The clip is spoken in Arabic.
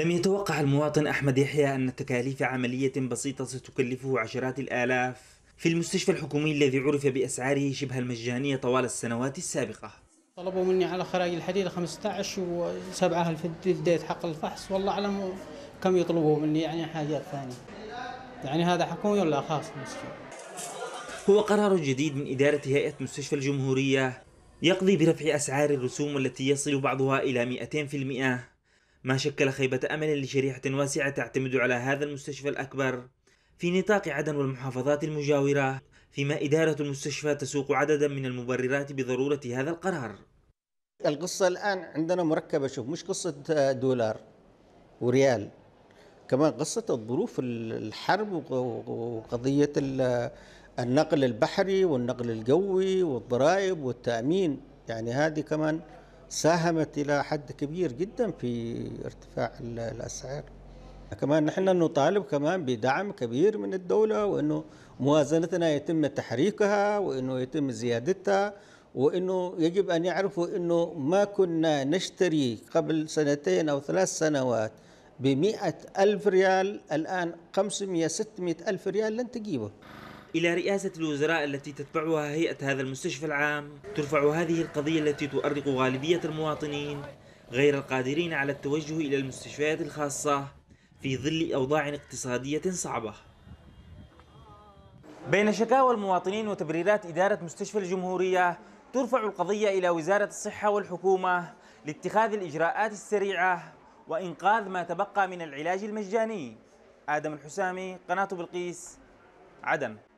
لم يتوقع المواطن أحمد يحيى أن تكاليف عملية بسيطة ستكلفه عشرات الآلاف في المستشفى الحكومي الذي عرف بأسعاره شبه المجانية طوال السنوات السابقة طلبوا مني على خراج الحديد 15 و7 ألف ديت حق الفحص والله أعلم كم يطلبوا مني يعني حاجات ثانية يعني هذا حكومي ولا خاص المستشفى هو قرار جديد من إدارة هيئة مستشفى الجمهورية يقضي برفع أسعار الرسوم التي يصل بعضها إلى 200% ما شكل خيبة أمل لشريحة واسعة تعتمد على هذا المستشفى الأكبر في نطاق عدن والمحافظات المجاورة فيما إدارة المستشفى تسوق عددا من المبررات بضرورة هذا القرار القصة الآن عندنا مركبة شوف مش قصة آه، دولار وريال كمان قصة الظروف الحرب وقضية النقل البحري والنقل الجوي والضرائب والتأمين يعني هذه كمان ساهمت إلى حد كبير جدا في ارتفاع الأسعار كمان نحن نطالب كمان بدعم كبير من الدولة وأنه موازنتنا يتم تحريكها وأنه يتم زيادتها وأنه يجب أن يعرفوا أنه ما كنا نشتري قبل سنتين أو ثلاث سنوات بمئة ألف ريال الآن 500 600 ألف ريال لن تجيبه إلى رئاسة الوزراء التي تتبعها هيئة هذا المستشفى العام ترفع هذه القضية التي تؤرق غالبية المواطنين غير القادرين على التوجه إلى المستشفيات الخاصة في ظل أوضاع اقتصادية صعبة بين شكاوى المواطنين وتبريرات إدارة مستشفى الجمهورية ترفع القضية إلى وزارة الصحة والحكومة لاتخاذ الإجراءات السريعة وإنقاذ ما تبقى من العلاج المجاني آدم الحسامي قناة بلقيس عدن